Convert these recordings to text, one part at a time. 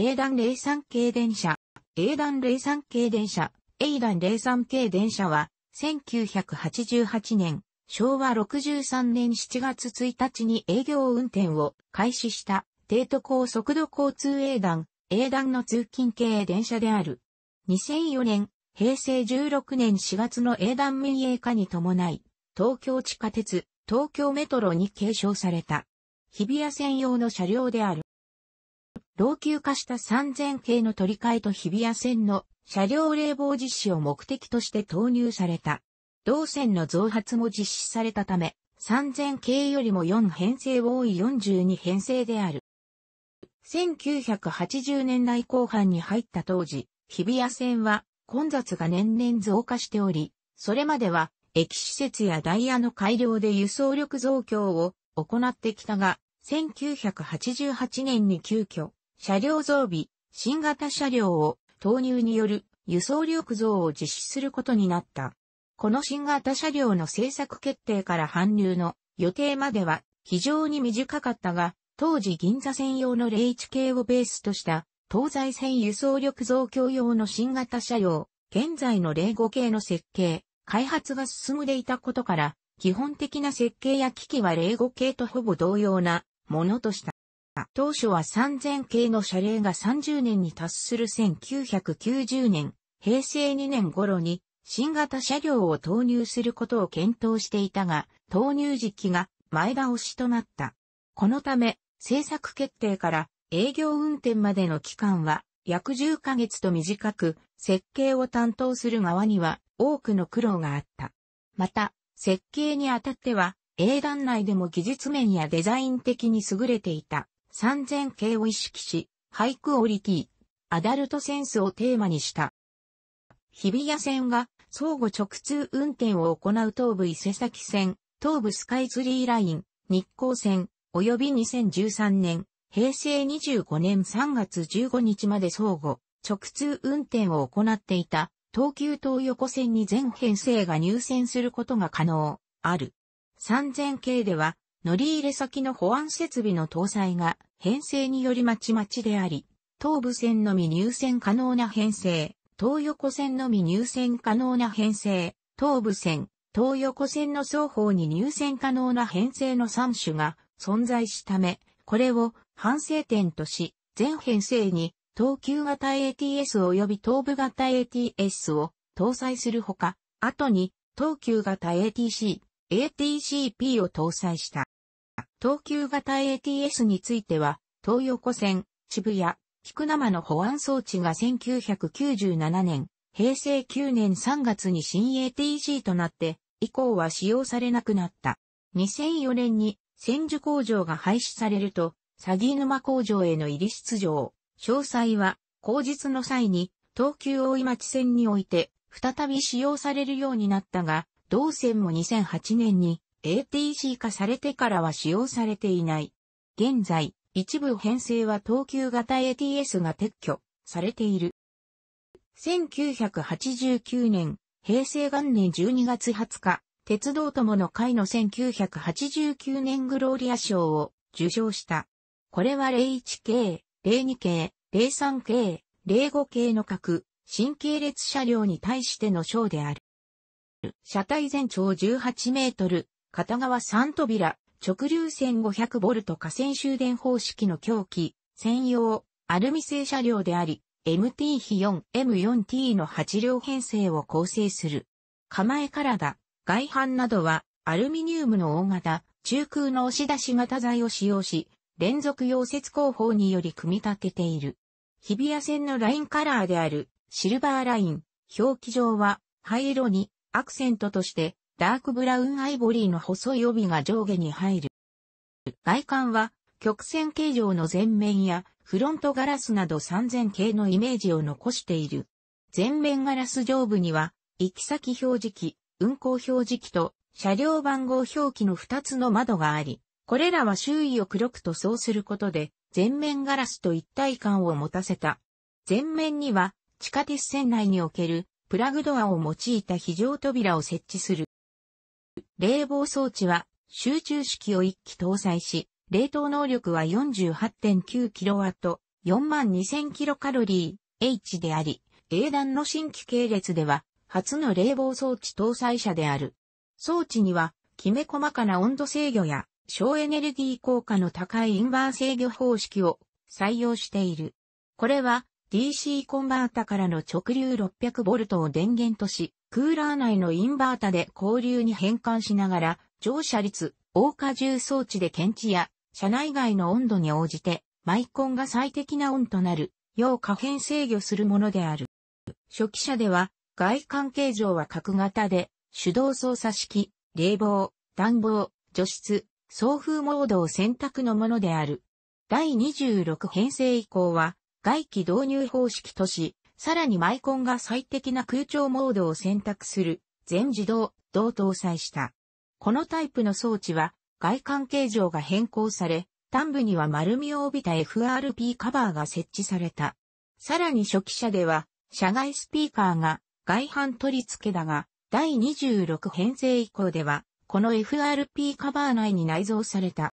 英断03系電車、英断03系電車、英断03系電車は、1988年、昭和63年7月1日に営業運転を開始した低都高速度交通英団、英団の通勤系電車である。2004年、平成16年4月の英団民営化に伴い、東京地下鉄、東京メトロに継承された。日比谷専用の車両である。老朽化した3000系の取り替えと日比谷線の車両冷房実施を目的として投入された。同線の増発も実施されたため、3000系よりも4編成多い42編成である。1980年代後半に入った当時、日比谷線は混雑が年々増加しており、それまでは駅施設やダイヤの改良で輸送力増強を行ってきたが、1988年に急遽、車両増備、新型車両を投入による輸送力増を実施することになった。この新型車両の製作決定から搬入の予定までは非常に短かったが、当時銀座専用の01系をベースとした東西線輸送力増強用の新型車両、現在の05系の設計、開発が進んでいたことから、基本的な設計や機器は05系とほぼ同様なものとした。当初は3000系の謝礼が30年に達する1990年、平成2年頃に新型車両を投入することを検討していたが、投入時期が前倒しとなった。このため、制作決定から営業運転までの期間は約10ヶ月と短く、設計を担当する側には多くの苦労があった。また、設計にあたっては、英団内でも技術面やデザイン的に優れていた3000系を意識し、ハイクオリティ、アダルトセンスをテーマにした。日比谷線が相互直通運転を行う東武伊勢崎線、東武スカイツリーライン、日光線、及び2013年、平成25年3月15日まで相互直通運転を行っていた東急東横線に全編成が入線することが可能、ある。3000系では、乗り入れ先の保安設備の搭載が編成によりまちまちであり、東部線のみ入線可能な編成、東横線のみ入線可能な編成、東部線、東横線の双方に入線可能な編成の3種が存在しため、これを反省点とし、全編成に東急型 ATS 及び東部型 ATS を搭載するほか、後に東急型 ATC、ATCP を搭載した。東急型 ATS については、東横線、渋谷、菊生の保安装置が1997年、平成9年3月に新 ATC となって、以降は使用されなくなった。2004年に千住工場が廃止されると、詐欺沼工場への入り出場。詳細は、後日の際に、東急大井町線において、再び使用されるようになったが、同線も2008年に ATC 化されてからは使用されていない。現在、一部編成は東急型 ATS が撤去されている。1989年、平成元年12月20日、鉄道友の会の1989年グローリア賞を受賞した。これは01系、02系、03系、05系の各、新系列車両に対しての賞である。車体全長18メートル、片側3扉、直流線500ボルト河川終電方式の凶器、専用、アルミ製車両であり、MT 比 4M4T の8両編成を構成する。構え体、外板などは、アルミニウムの大型、中空の押し出し型材を使用し、連続溶接工法により組み立てている。日比谷線のラインカラーである、シルバーライン、表記上は、灰色に、アクセントとして、ダークブラウンアイボリーの細い帯が上下に入る。外観は、曲線形状の前面や、フロントガラスなど3000系のイメージを残している。前面ガラス上部には、行き先表示器、運行表示器と、車両番号表記の2つの窓があり、これらは周囲を黒く塗装することで、前面ガラスと一体感を持たせた。前面には、地下鉄線内におけるプラグドアを用いた非常扉を設置する。冷房装置は集中式を一機搭載し、冷凍能力は 48.9kW、42000kcal、H であり、英断の新規系列では、初の冷房装置搭載車である。装置には、きめ細かな温度制御や、省エネルギー効果の高いインバー制御方式を採用している。これは、DC コンバータからの直流 600V を電源とし、クーラー内のインバータで交流に変換しながら、乗車率、大荷重装置で検知や、車内外の温度に応じて、マイコンが最適な温となる、要可変制御するものである。初期車では、外観形状は角型で、手動操作式、冷房、暖房、除湿、送風モードを選択のものである。第26編成以降は、外気導入方式とし、さらにマイコンが最適な空調モードを選択する全自動、同搭載した。このタイプの装置は外観形状が変更され、端部には丸みを帯びた FRP カバーが設置された。さらに初期車では、車外スピーカーが外反取り付けだが、第26編成以降では、この FRP カバー内に内蔵された。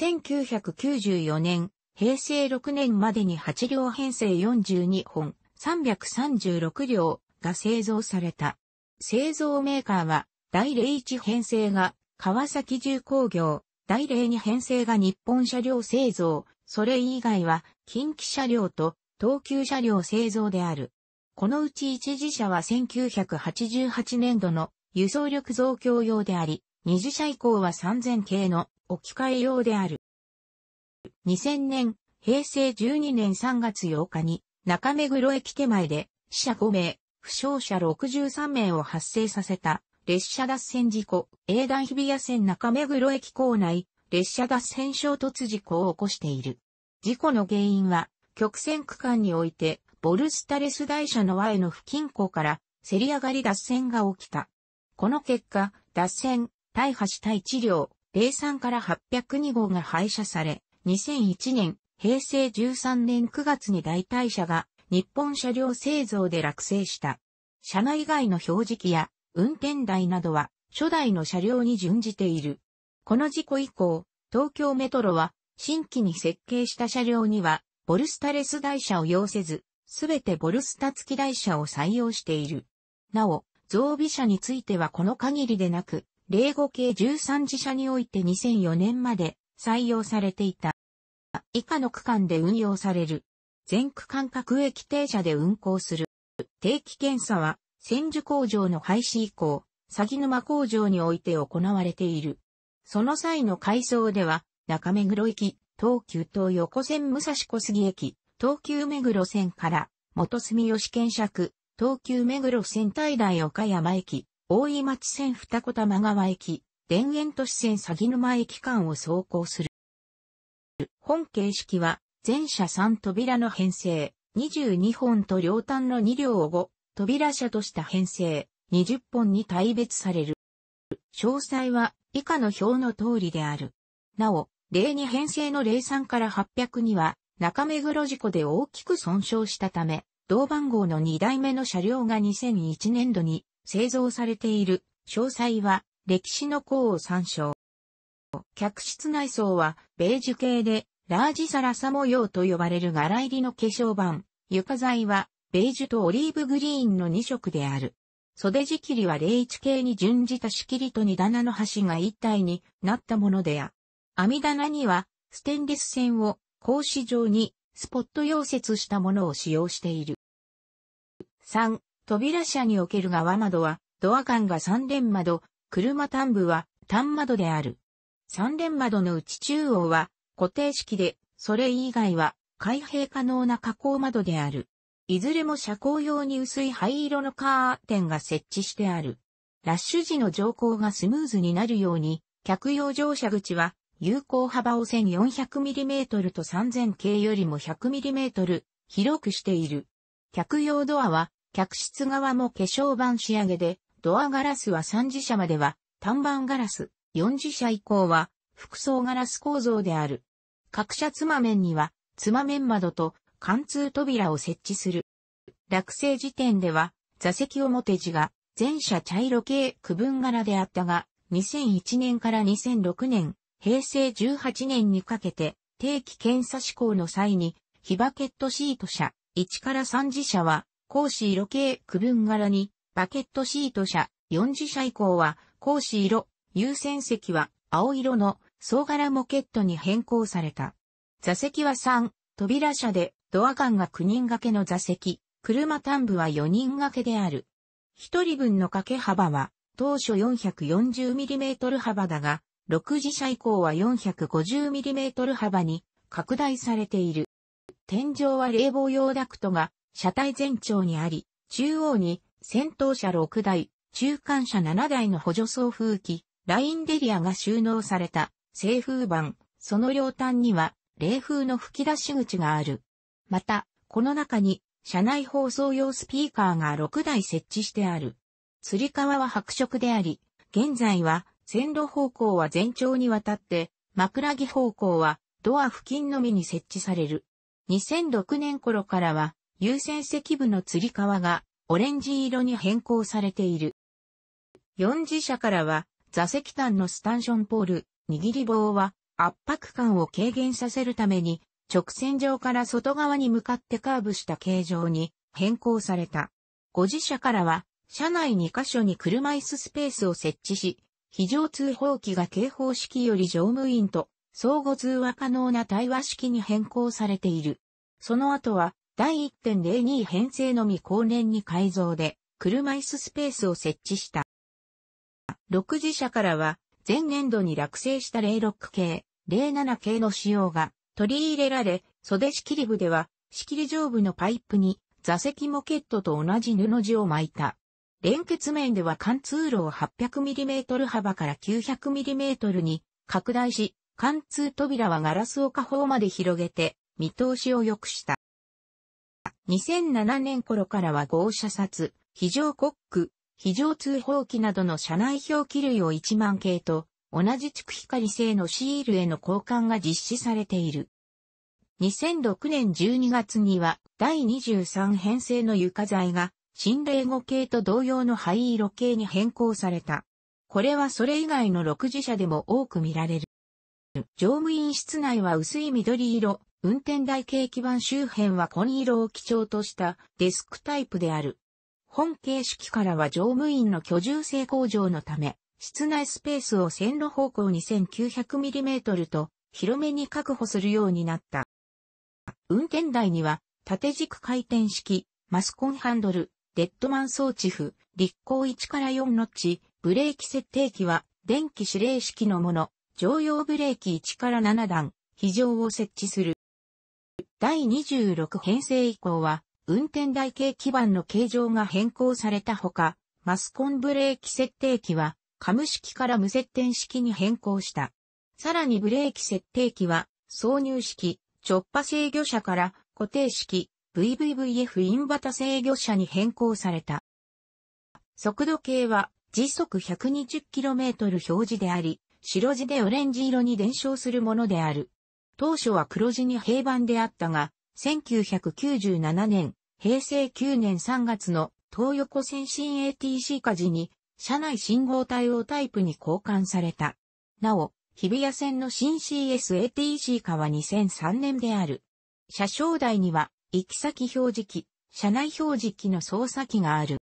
1994年、平成6年までに8両編成42本、336両が製造された。製造メーカーは、第01編成が川崎重工業、第02編成が日本車両製造、それ以外は近畿車両と東急車両製造である。このうち一次車は1988年度の輸送力増強用であり、二次車以降は3000系の置き換え用である。2000年、平成12年3月8日に、中目黒駅手前で、死者5名、負傷者63名を発生させた、列車脱線事故、営団日比谷線中目黒駅構内、列車脱線衝突事故を起こしている。事故の原因は、曲線区間において、ボルスタレス台車のへの不均衡から、せり上がり脱線が起きた。この結果、脱線、大破した1両、03から802号が廃車され、2001年、平成13年9月に代替車が日本車両製造で落成した。車内外の表示器や運転台などは初代の車両に準じている。この事故以降、東京メトロは新規に設計した車両にはボルスタレス台車を要せず、すべてボルスタ付き台車を採用している。なお、増備車についてはこの限りでなく、05系13次車において2004年まで採用されていた。以下の区間で運用される。全区間各駅停車で運行する。定期検査は、千住工場の廃止以降、鷺沼工場において行われている。その際の改装では、中目黒駅、東急東横線武蔵小杉駅、東急目黒線から、元住吉検釈、東急目黒線大台岡山駅、大井町線二子玉川駅、田園都市線鷺沼駅間を走行する。本形式は、全車3扉の編成、22本と両端の2両を5、扉車とした編成、20本に大別される。詳細は以下の表の通りである。なお、例2編成の例3から800には、中目黒事故で大きく損傷したため、同番号の2代目の車両が2001年度に製造されている。詳細は歴史の項を参照。客室内装はベージュ系で、ラージサラサ模様と呼ばれる柄入りの化粧板。床材は、ベージュとオリーブグリーンの2色である。袖仕切りは01系に準じた仕切りと2棚の端が一体になったものでや。網棚には、ステンレス線を格子状にスポット溶接したものを使用している。3、扉車における側窓は、ドア間が3連窓、車端部は単窓である。三連窓の内中央は固定式で、それ以外は開閉可能な加工窓である。いずれも車高用に薄い灰色のカーテンが設置してある。ラッシュ時の乗降がスムーズになるように、客用乗車口は有効幅を 1400mm と 3000K よりも 100mm 広くしている。客用ドアは客室側も化粧板仕上げで、ドアガラスは3次車までは単板ガラス、4次社以降は、複層ガラス構造である。各社妻面には、つ妻面窓と貫通扉を設置する。落成時点では、座席表地が全車茶色系区分柄であったが、2001年から2006年、平成18年にかけて、定期検査施行の際に、ヒバケットシート車、1から3次車は、講師色系区分柄に、バケットシート車、4次車以降は、講師色、優先席は青色の総柄モケットに変更された。座席は3、扉車でドア間が9人掛けの座席、車端部は4人掛けである。1人分の掛け幅は当初 440mm 幅だが、6次車以降は 450mm 幅に拡大されている。天井は冷房用ダクトが車体全長にあり、中央に先頭車6台、中間車7台の補助送風機、ラインデリアが収納された西風板、その両端には冷風の吹き出し口がある。また、この中に車内放送用スピーカーが6台設置してある。釣り革は白色であり、現在は線路方向は全長にわたって、枕木方向はドア付近のみに設置される。2006年頃からは優先席部の釣り革がオレンジ色に変更されている。4次車からは座席端のスタンションポール、握り棒は圧迫感を軽減させるために直線上から外側に向かってカーブした形状に変更された。ご自社からは車内2カ所に車椅子スペースを設置し、非常通報機が警報式より乗務員と相互通話可能な対話式に変更されている。その後は第1.02編成のみ後年に改造で車椅子スペースを設置した。6次社からは、前年度に落成した06系、07系の仕様が取り入れられ、袖仕切り部では、仕切り上部のパイプに座席モケットと同じ布地を巻いた。連結面では貫通路を 800mm 幅から 900mm に拡大し、貫通扉はガラスを下方まで広げて、見通しを良くした。2007年頃からは豪車札、非常コック、非常通報機などの車内表記類を1万系と、同じ蓄光製のシールへの交換が実施されている。2006年12月には第23編成の床材が新霊語系と同様の灰色系に変更された。これはそれ以外の6次車でも多く見られる。乗務員室内は薄い緑色、運転台系基板周辺は紺色を基調としたデスクタイプである。本形式からは乗務員の居住性向上のため、室内スペースを線路方向 2900mm と広めに確保するようになった。運転台には縦軸回転式、マスコンハンドル、デッドマン装置符、立行1から4のッチ、ブレーキ設定器は電気指令式のもの、常用ブレーキ1から7段、非常を設置する。第26編成以降は、運転台形基板の形状が変更されたほか、マスコンブレーキ設定器は、カム式から無接点式に変更した。さらにブレーキ設定器は、挿入式、直波制御車から固定式、VVVF インバタ制御車に変更された。速度計は時速 120km 表示であり、白地でオレンジ色に伝承するものである。当初は黒地に平板であったが、1997年、平成9年3月の東横先進 ATC 火事に、車内信号対応タイプに交換された。なお、日比谷線の新 CSATC 化は2003年である。車掌台には、行き先表示器、車内表示器の操作機がある。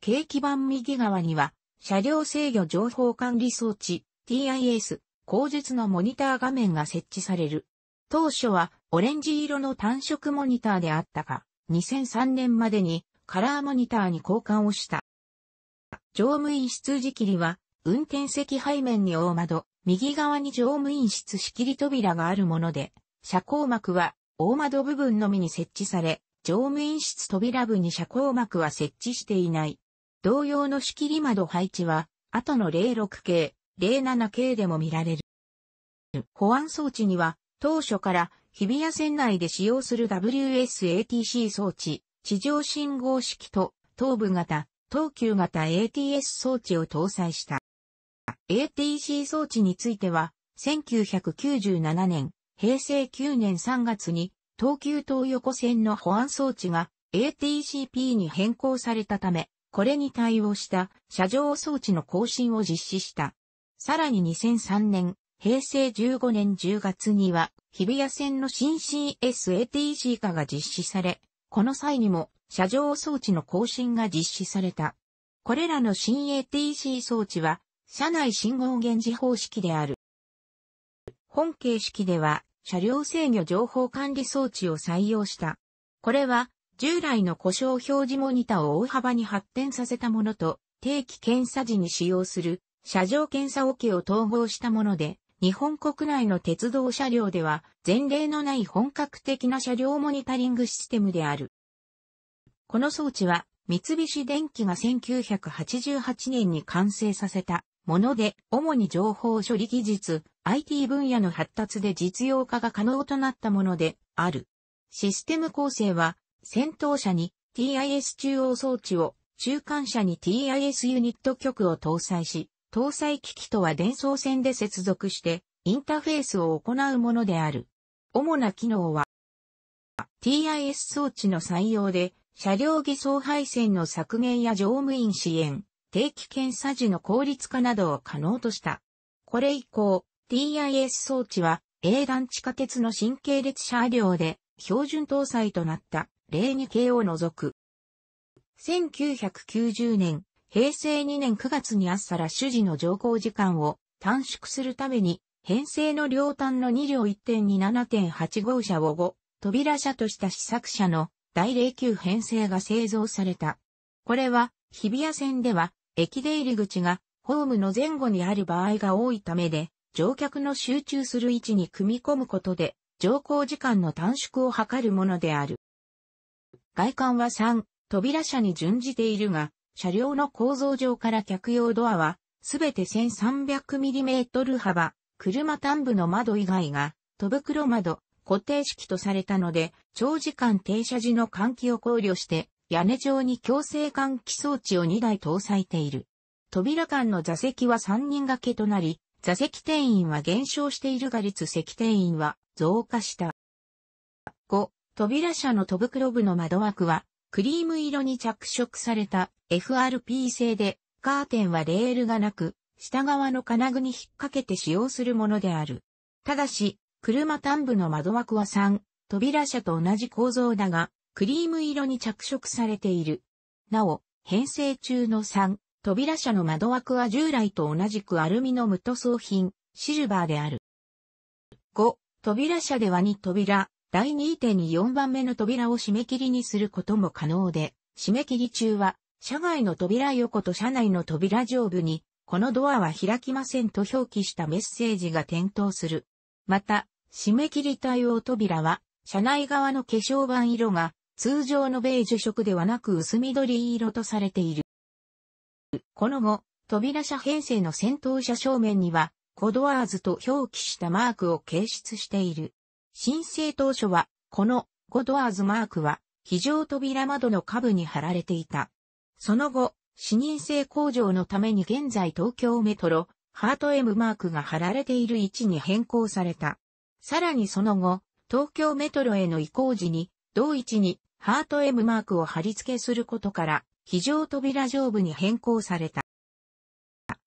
景気板右側には、車両制御情報管理装置、TIS、口述のモニター画面が設置される。当初は、オレンジ色の単色モニターであったが、2003年までにカラーモニターに交換をした。乗務員室仕切りは、運転席背面に大窓、右側に乗務員室仕切り扉があるもので、車高膜は大窓部分のみに設置され、乗務員室扉部に車高膜は設置していない。同様の仕切り窓配置は、後の06系、07系でも見られる。保安装置には、当初から日比谷線内で使用する WSATC 装置、地上信号式と東部型、東急型 ATS 装置を搭載した。ATC 装置については、1997年、平成9年3月に、東急東横線の保安装置が ATCP に変更されたため、これに対応した車上装置の更新を実施した。さらに2003年、平成15年10月には、日比谷線の新 CSATC 化が実施され、この際にも、車上装置の更新が実施された。これらの新 ATC 装置は、車内信号源示方式である。本形式では、車両制御情報管理装置を採用した。これは、従来の故障表示モニターを大幅に発展させたものと、定期検査時に使用する、車上検査オ、OK、ケを統合したもので、日本国内の鉄道車両では前例のない本格的な車両モニタリングシステムである。この装置は三菱電機が1988年に完成させたもので、主に情報処理技術、IT 分野の発達で実用化が可能となったものである。システム構成は、先頭車に TIS 中央装置を、中間車に TIS ユニット局を搭載し、搭載機器とは伝送線で接続して、インターフェースを行うものである。主な機能は、TIS 装置の採用で、車両偽装配線の削減や乗務員支援、定期検査時の効率化などを可能とした。これ以降、TIS 装置は、英断地下鉄の新系列車両で、標準搭載となった、例2系を除く。1990年、平成2年9月にアッサら主事の乗降時間を短縮するために、編成の両端の2両1.27.8号車を5、扉車とした試作車の大09編成が製造された。これは、日比谷線では、駅出入り口が、ホームの前後にある場合が多いためで、乗客の集中する位置に組み込むことで、乗降時間の短縮を図るものである。外観は3、扉車に準じているが、車両の構造上から客用ドアは、すべて 1300mm 幅、車端部の窓以外が、戸袋窓、固定式とされたので、長時間停車時の換気を考慮して、屋根上に強制換気装置を2台搭載ている。扉間の座席は3人掛けとなり、座席定員は減少しているが率席定員は増加した。5、扉車の戸袋部の窓枠はクリーム色に着色された FRP 製で、カーテンはレールがなく、下側の金具に引っ掛けて使用するものである。ただし、車端部の窓枠は3、扉車と同じ構造だが、クリーム色に着色されている。なお、編成中の3、扉車の窓枠は従来と同じくアルミの無塗装品、シルバーである。5、扉車では2扉、第2.4番目の扉を締め切りにすることも可能で、締め切り中は、車外の扉横と車内の扉上部に、このドアは開きませんと表記したメッセージが点灯する。また、締め切り対応扉は、車内側の化粧板色が、通常のベージュ色ではなく薄緑色とされている。この後、扉車編成の先頭車正面には、コドアーズと表記したマークを掲出している。申請当初は、このゴドアーズマークは、非常扉窓の下部に貼られていた。その後、視認性向上のために現在東京メトロ、ハート M マークが貼られている位置に変更された。さらにその後、東京メトロへの移行時に、同位置にハート M マークを貼り付けすることから、非常扉上部に変更された。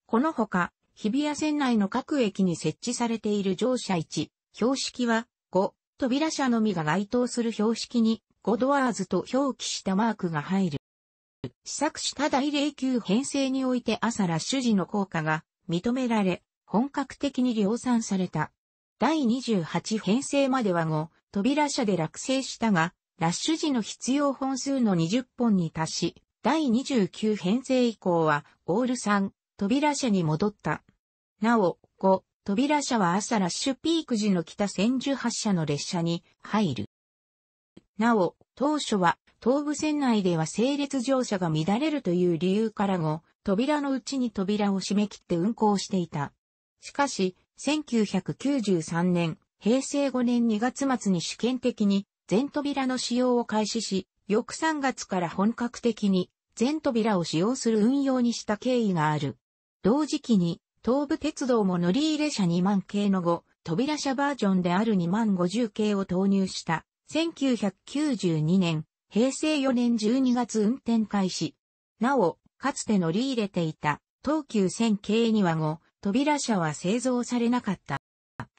このほか、日比谷線内の各駅に設置されている乗車位置、標識は、5、扉車のみが該当する標識に、5ドアーズと表記したマークが入る。試作した第09編成において朝ラッシュ時の効果が認められ、本格的に量産された。第28編成までは5、扉車で落成したが、ラッシュ時の必要本数の20本に達し、第29編成以降は、オール3、扉車に戻った。なお、5、扉車は朝ラッシュピーク時の北千住発車の列車に入る。なお、当初は東武線内では整列乗車が乱れるという理由からも、扉のうちに扉を閉め切って運行していた。しかし、1993年、平成5年2月末に試験的に全扉の使用を開始し、翌3月から本格的に全扉を使用する運用にした経緯がある。同時期に東武鉄道も乗り入れ車2万系の5、扉車バージョンである2万50系を投入した、1992年、平成4年12月運転開始。なお、かつて乗り入れていた、東急1000系には5、扉車は製造されなかった。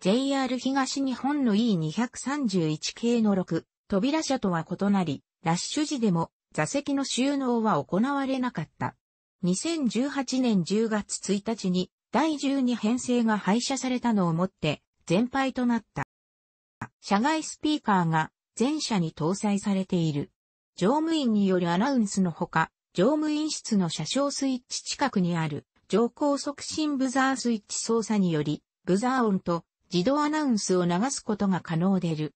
JR 東日本の E231 系の6、扉車とは異なり、ラッシュ時でも座席の収納は行われなかった。2018年10月1日に第12編成が廃車されたのをもって全廃となった。車外スピーカーが全車に搭載されている。乗務員によるアナウンスのほか、乗務員室の車掌スイッチ近くにある乗降促進ブザースイッチ操作により、ブザー音と自動アナウンスを流すことが可能でる。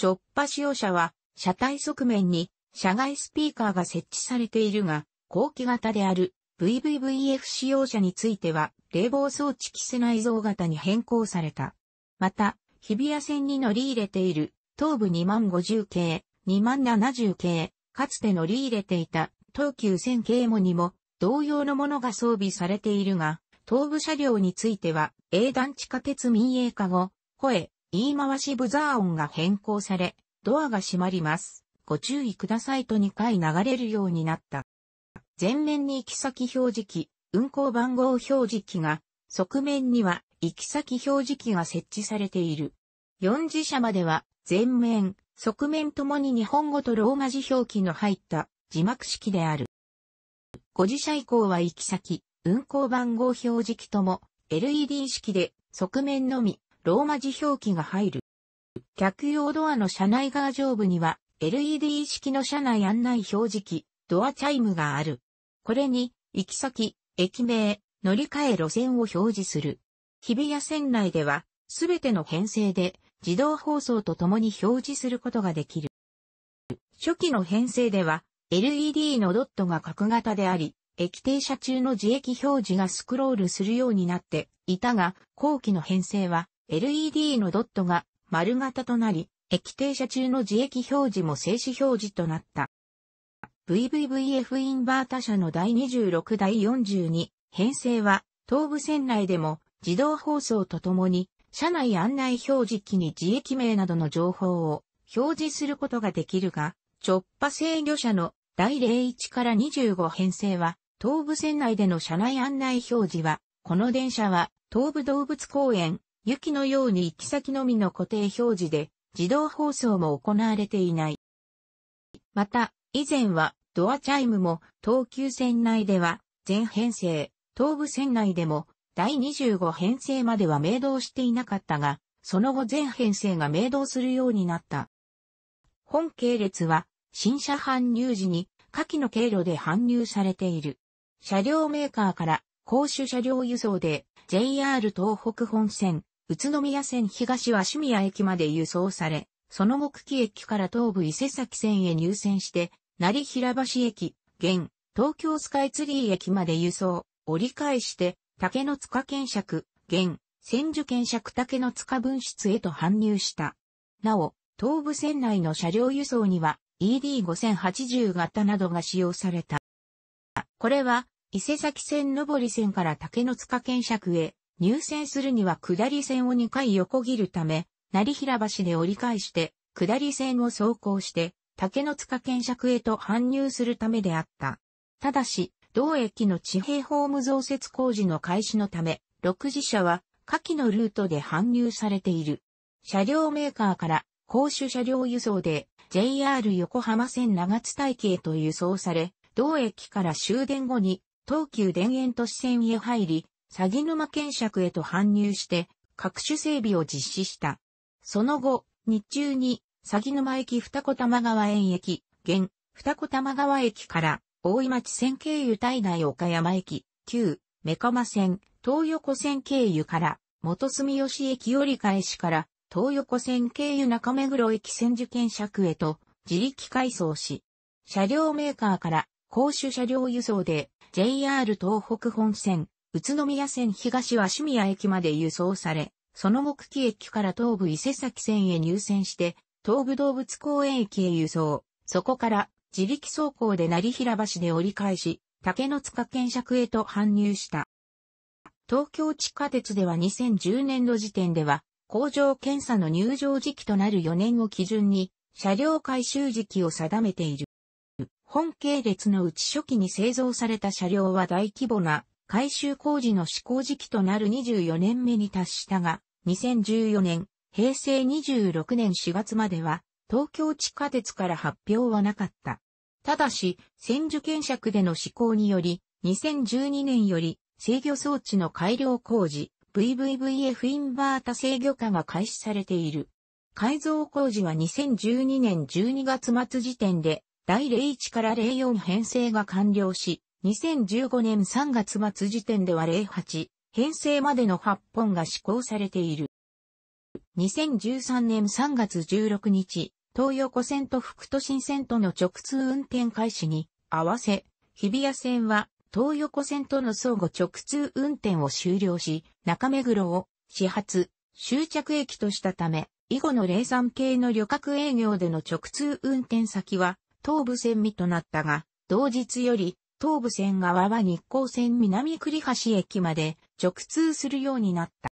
直波使用者は、車体側面に、車外スピーカーが設置されているが、後期型である VVVF 使用者については、冷房装置キス内蔵型に変更された。また、日比谷線に乗り入れている、東部2万5 0系、2070系、かつて乗り入れていた、東急線系もにも、同様のものが装備されているが、東部車両については、英団地下鉄民営化後、声、言い回しブザー音が変更され、ドアが閉まります。ご注意くださいと2回流れるようになった。前面に行き先表示器、運行番号表示器が、側面には行き先表示器が設置されている。四次車までは、前面、側面ともに日本語とローマ字表記の入った字幕式である。五次車以降は行き先、運行番号表示器とも LED 式で側面のみローマ字表記が入る。客用ドアの車内側上部には LED 式の車内案内表示器、ドアチャイムがある。これに、行き先、駅名、乗り換え路線を表示する。日比谷線内では、すべての編成で自動放送とともに表示することができる。初期の編成では、LED のドットが角型であり、駅停車中の自駅表示がスクロールするようになっていたが、後期の編成は LED のドットが丸型となり、駅停車中の自駅表示も静止表示となった。VVVF インバータ社の第26第42編成は東武線内でも自動放送とともに車内案内表示機に自駅名などの情報を表示することができるが直波制御車の第01から25編成は東武線内での車内案内表示はこの電車は東武動物公園雪のように行き先のみの固定表示で自動放送も行われていない。また、以前はドアチャイムも東急線内では全編成、東武線内でも第25編成までは明動していなかったが、その後全編成が明動するようになった。本系列は新車搬入時に下記の経路で搬入されている。車両メーカーから公衆車両輸送で JR 東北本線、宇都宮線東は趣味屋駅まで輸送され、その後久喜駅から東武伊勢崎線へ入線して成平橋駅、現、東京スカイツリー駅まで輸送、折り返して、竹の塚検釈、現、千住検釈竹の塚分室へと搬入した。なお、東武線内の車両輸送には、ED5080 型などが使用された。これは、伊勢崎線上り線から竹の塚検釈へ、入線するには下り線を2回横切るため、成平橋で折り返して、下り線を走行して、竹の塚検釈へと搬入するためであった。ただし、同駅の地平ホーム増設工事の開始のため、6次車は下記のルートで搬入されている。車両メーカーから公衆車両輸送で JR 横浜線長津大駅へと輸送され、同駅から終電後に東急田園都市線へ入り、詐欺沼検釈へと搬入して各種整備を実施した。その後、日中に鷺沼駅二子玉川園駅、現、二子玉川駅から、大井町線経由体内岡山駅、旧、目釜線、東横線経由から、元住吉駅折り返しから、東横線経由中目黒駅千住検尺へと、自力改装し、車両メーカーから、公衆車両輸送で、JR 東北本線、宇都宮線東は清宮駅まで輸送され、その目木駅から東武伊勢崎線へ入線して、東武動物公園駅へ輸送、そこから自力走行で成平橋で折り返し、竹の塚検釈へと搬入した。東京地下鉄では2010年度時点では、工場検査の入場時期となる4年を基準に、車両回収時期を定めている。本系列のうち初期に製造された車両は大規模な改修工事の施行時期となる24年目に達したが、2014年、平成26年4月までは、東京地下鉄から発表はなかった。ただし、千住検索での施行により、2012年より制御装置の改良工事、VVVF インバータ制御化が開始されている。改造工事は2012年12月末時点で、第01から04編成が完了し、2015年3月末時点では08編成までの8本が施行されている。2013年3月16日、東横線と福都新線との直通運転開始に合わせ、日比谷線は東横線との相互直通運転を終了し、中目黒を始発、終着駅としたため、以後の零散系の旅客営業での直通運転先は東武線未となったが、同日より東武線側は日光線南栗橋駅まで直通するようになった。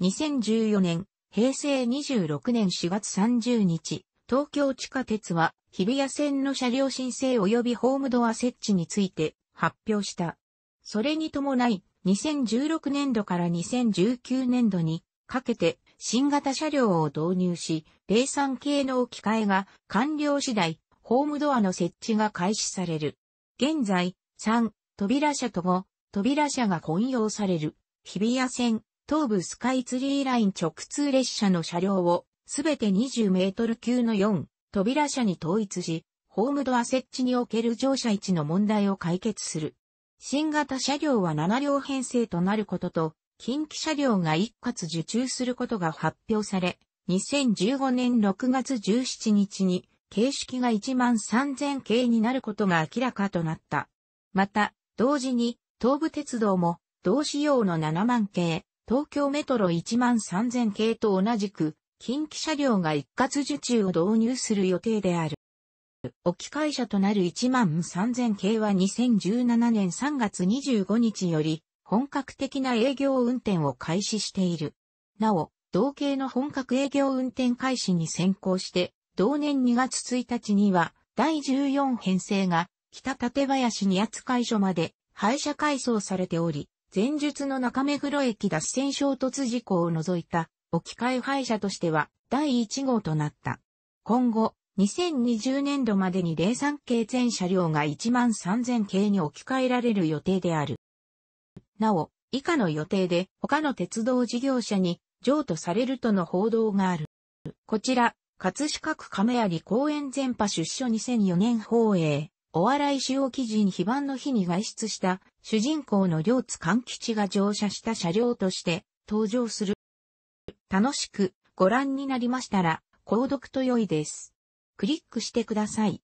2014年、平成26年4月30日、東京地下鉄は日比谷線の車両申請及びホームドア設置について発表した。それに伴い、2016年度から2019年度にかけて新型車両を導入し、零産系の置き換えが完了次第、ホームドアの設置が開始される。現在、3、扉車と5、扉車が混用される、日比谷線、東部スカイツリーライン直通列車の車両をすべて20メートル級の4扉車に統一し、ホームドア設置における乗車位置の問題を解決する。新型車両は7両編成となることと、近畿車両が一括受注することが発表され、2015年6月17日に、形式が1万3000系になることが明らかとなった。また、同時に、東武鉄道も、同仕様の7万系、東京メトロ13000系と同じく、近畿車両が一括受注を導入する予定である。置き会社となる13000系は2017年3月25日より、本格的な営業運転を開始している。なお、同系の本格営業運転開始に先行して、同年2月1日には、第14編成が、北館林に扱い所まで、廃車改装されており、前述の中目黒駅脱線衝突事故を除いた置き換え廃車としては第1号となった。今後、2020年度までに03系全車両が1万3000系に置き換えられる予定である。なお、以下の予定で他の鉄道事業者に譲渡されるとの報道がある。こちら、葛飾区亀有公園全波出所2004年放映、お笑い使用記事に非番の日に外出した主人公の両津勘吉が乗車した車両として登場する。楽しくご覧になりましたら、購読と良いです。クリックしてください。